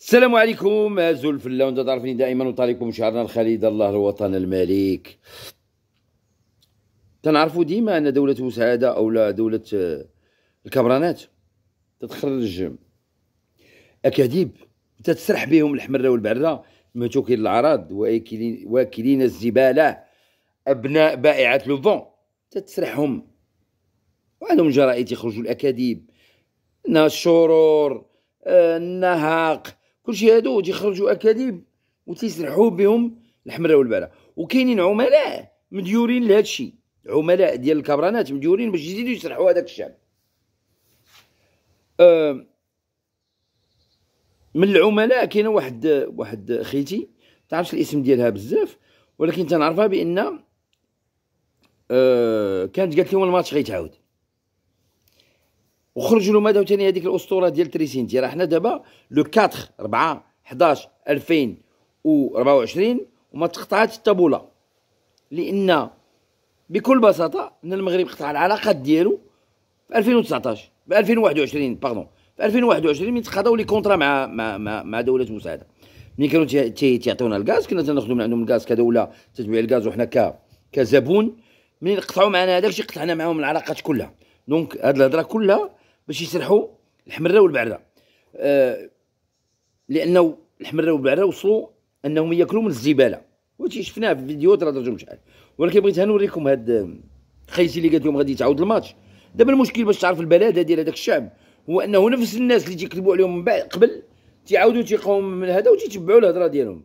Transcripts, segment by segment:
السلام عليكم الفلا الفلاون تعرفني دائما وطالبكم شعرنا الخليد الله الوطن المليك تنعرفوا ديما ان دوله سعاده او لا دوله آه، الكبرانات تتخرج اكاذيب تتسرح بهم الحمره والبعره متوكل العراض واكلين الزباله ابناء بائعه لوفون تتسرحهم وعندهم جرائد يخرجوا الاكاذيب انها الشرور آه، النهاق كلشي هادو وتجي يخرجوا اكاذيب وتيسرحوا بهم الحمراء والبارة وكاينين عملاء مديورين لهذا الشيء عملاء ديال الكبرانات مديورين باش يزيدوا يسرحوا هذاك الشعب من العملاء كاينه واحد واحد خيتي تعرفش الاسم ديالها بزاف ولكن تنعرفها بان أه، كانت قالت لي الماتش غيتعاود وخرجوا لهم هذا ثاني هذيك الاسطوره ديال تريسينتي راه حنا دابا لو 4 4 11 2024 وما تقطعاتش الطابوله لان بكل بساطه ان المغرب قطع العلاقات ديالو في 2019 في 2021 باردون في 2021 من تقاضاو لي كونترا مع مع مع, مع دوله مساعده ملي كانوا تيعطيونا الغاز كنا تناخذوا من عندهم الغاز كدوله تتبيع الغاز وحنا ك كزبون ملي قطعوا معنا هذاك الشيء قطعنا معاهم العلاقات كلها دونك هاد الهضره كلها باش يسرحوا الحمراء والبعره آه، لانه الحمراء والبعره وصلوا انهم ياكلوا من الزباله وتي شفناه في فيديوهات راه درتهم شحال ولكن بغيت نوريكم هاد آه، خيسي اللي قالت لهم غادي يتعاود الماتش دابا المشكل باش تعرف البلاده ديال هذاك الشعب هو انه نفس الناس اللي تيكذبوا عليهم من بعد قبل تيعاودوا تيقاوم من هذا وتيتبعوا الهضره ديالهم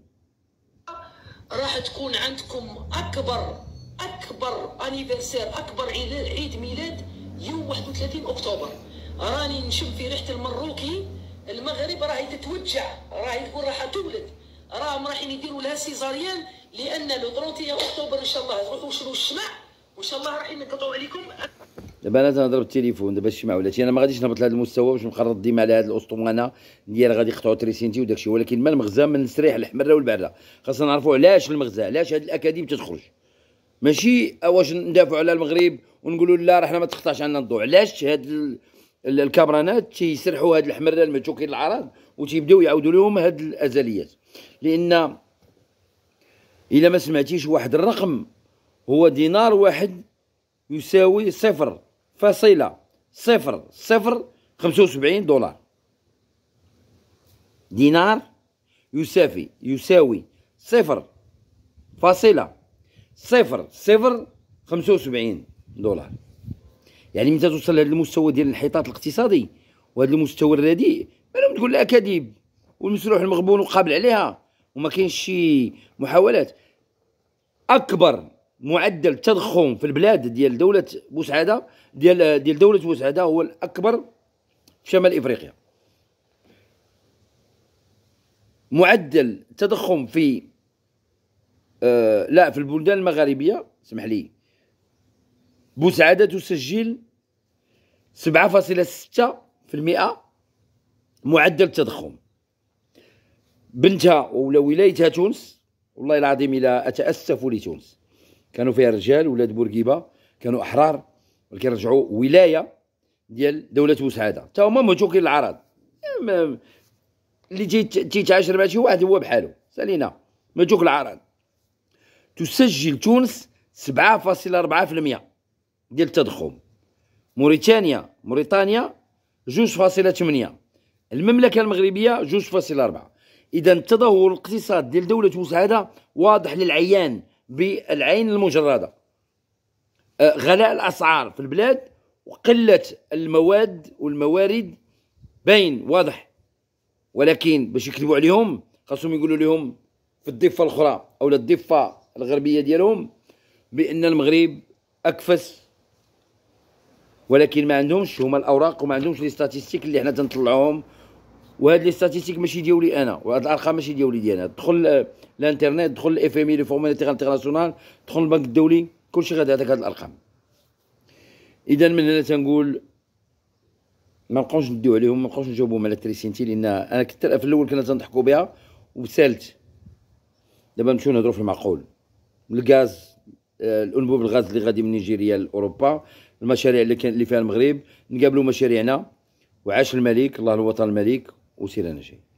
راح تكون عندكم اكبر اكبر انيفرسير اكبر عيد ميلاد يوم 31 اكتوبر راني نشم في ريحه المروكي المغرب راهي تتوجع راهي تقول راح تولد راهم رايحين يديروا لها سيزاريان لان لو 30 اكتوبر ان شاء الله تروحوا شروا الشمع وان شاء الله رايحين نقطعوا عليكم دابا انا تنهضر بالتليفون دابا الشمع ولاتي انا ما غاديش نهبط لهذا المستوى باش نقرر ديما على هذه الاسطوانه ديال غادي يقطعوا تريسينتي وداك الشيء ولكن ما المغزى من السريح الحمراء والبعره خاصنا نعرفوا علاش المغزى علاش هذه الاكاديم تتخرج ماشي واش ندافعوا على المغرب ونقولوا لا راه حنا ما تقطعش عندنا الضوء علاش هذه الكبرانات تيسرحوا هاد الحمران المتشوكين العراض وتيبداو يعاودوا لهم هاد الازليات لان الا ما سمعتيش واحد الرقم هو دينار واحد يساوي صفر فاصلة صفر صفر خمسة وسبعين دولار دينار يسافي يساوي صفر فاصلة صفر صفر خمسة وسبعين دولار يعني متى توصل لهذا المستوى ديال الانحطاط الاقتصادي وهذا المستوى الرديء مالهم تقول لها كذب والمسروح المغبون وقابل عليها وما كاينش شي محاولات اكبر معدل تضخم في البلاد ديال دوله بوسعاده ديال ديال دوله بوسعاده هو الاكبر في شمال افريقيا معدل التضخم في آه لا في البلدان المغاربيه اسمح لي بوسعاده تسجل 7.6% معدل التضخم بنتها ولا ولايتها تونس والله العظيم الا اتاسف لتونس كانوا فيها رجال ولاد بورقيبه كانوا احرار ولكن رجعوا ولايه ديال دوله مساعده حتى هما متوكل العرض اللي تيتعاشر مع شي واحد هو بحاله سالينا متوكل العرض تسجل تونس 7.4% ديال التضخم موريتانيا موريتانيا جوج فاصلة ثمانية المملكة المغربية جوج فاصلة أربعة إذا التدهور الاقتصاد ديال دولة مساعدة واضح للعيان بالعين المجردة أه، غلاء الأسعار في البلاد وقلة المواد والموارد باين واضح ولكن باش يكذبوا عليهم خاصهم يقولوا لهم في الضفة الأخرى أو الضفة الغربية ديالهم بأن المغرب أكفس ولكن ما عندهمش هما الاوراق وما عندهمش لي ستاتيستيك اللي حنا تنطلعوهم وهاد لي ستاتيستيك ماشي ديولي انا وهاد الارقام ماشي ديولي ديالنا دخل الانترنت دخل الاف ام اي لي فورماليتي انترناسيونال دخل البنك الدولي كلشي غادي يعطيك هاد الارقام اذا من هنا تنقول ما نبقاوش نديو عليهم ما نبقاوش نجاوبهم على تريسينتي لان انا كنت في الاول كنا تنضحكوا بها وسالت دابا نمشيو نهضروا في المعقول الغاز آه، الانبوب الغاز اللي غادي من نيجيريا لاوروبا المشاريع اللي كان اللي فيها المغرب نقابلوا مشاريعنا وعاش الملك الله الوطن الملك وسير انا